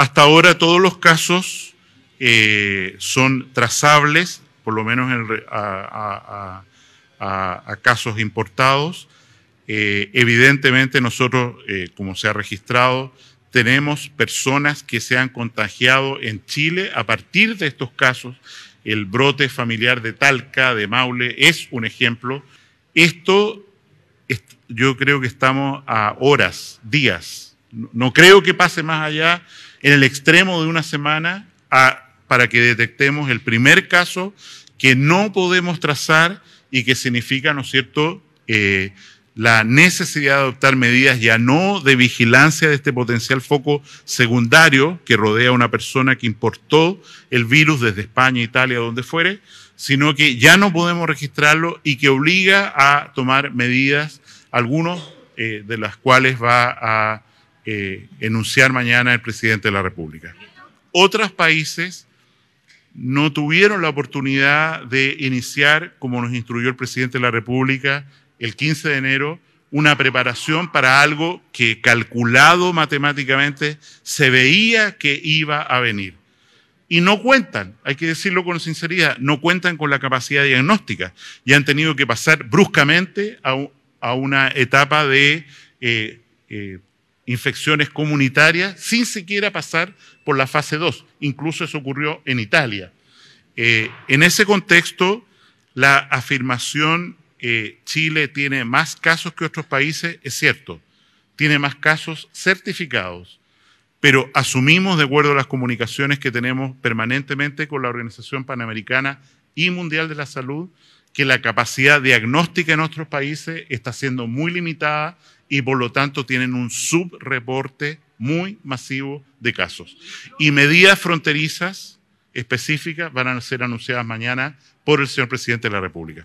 Hasta ahora todos los casos eh, son trazables, por lo menos a, casos importados. Eh, evidentemente nosotros, eh, como se ha registrado, tenemos personas que se han contagiado en Chile a partir de estos casos. El brote familiar de Talca, de Maule, es un ejemplo. Esto yo creo que estamos a horas, días no creo que pase más allá en el extremo de una semana para que detectemos el primer caso que no podemos trazar y que significa, ¿no es cierto?, eh, la necesidad de adoptar medidas ya no de vigilancia de este potencial foco secundario que rodea a una persona que importó el virus desde España, Italia, donde fuere, sino que ya no podemos registrarlo y que obliga a tomar medidas, algunos eh, de las cuales va a eh, enunciar mañana el presidente de la República. Otros países no tuvieron la oportunidad de iniciar, como nos instruyó el presidente de la República el 15 de enero, una preparación para algo que calculado matemáticamente se veía que iba a venir. Y no cuentan, hay que decirlo con sinceridad, no cuentan con la capacidad diagnóstica y han tenido que pasar bruscamente a, una etapa de eh, eh, infecciones comunitarias sin siquiera pasar por la fase 2. Incluso eso ocurrió en Italia. Eh, en ese contexto, la afirmación eh, Chile tiene más casos que otros países es cierto, tiene más casos certificados, pero asumimos, de acuerdo a las comunicaciones que tenemos permanentemente con la Organización Panamericana y Mundial de la Salud, que la capacidad diagnóstica en otros países está siendo muy limitada y por lo tanto tienen un subreporte muy masivo de casos. Y medidas fronterizas específicas van a ser anunciadas mañana por el señor presidente de la República.